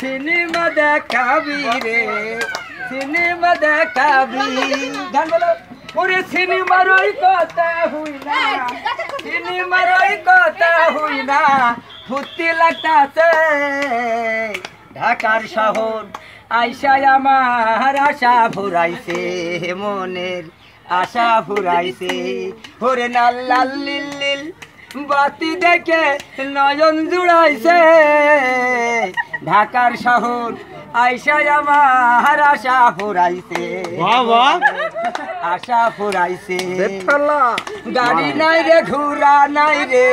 cinema দেখাবি রে cinema দেখাবি গান বলো ওরে সিনেমার ওই কথা হই না সিনেমার ওই কথা হই না ফুটি লাগতাছে ঢাকার শহর আইসায় আমার আশা ভুরাইছে মনের আশা ভুরাইছে ওরে লাল লিল লিল বাতি দেখে নয়ন জুড়াইছে ঢাকার শহর আইসা আমার আশা ফুরাইছে আশা ফুরাইছে গাড়ি নাই রে ঘুরা নাই রে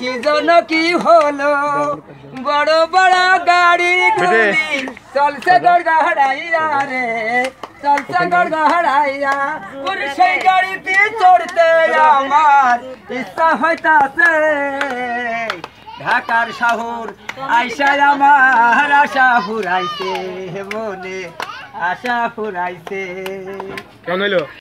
কি জন কি হলো বড় বড় গাড়ি চলছে গড়গাড়াইয়া রে চলছে গড়গাড়াইয়া সেই গাড়িতে চড়তে আমার ইচ্ছা হইতাছে ঢাকার শহর আইসার আমার আশা ফুরাইছে মনে আশা ফুরাইছে কেন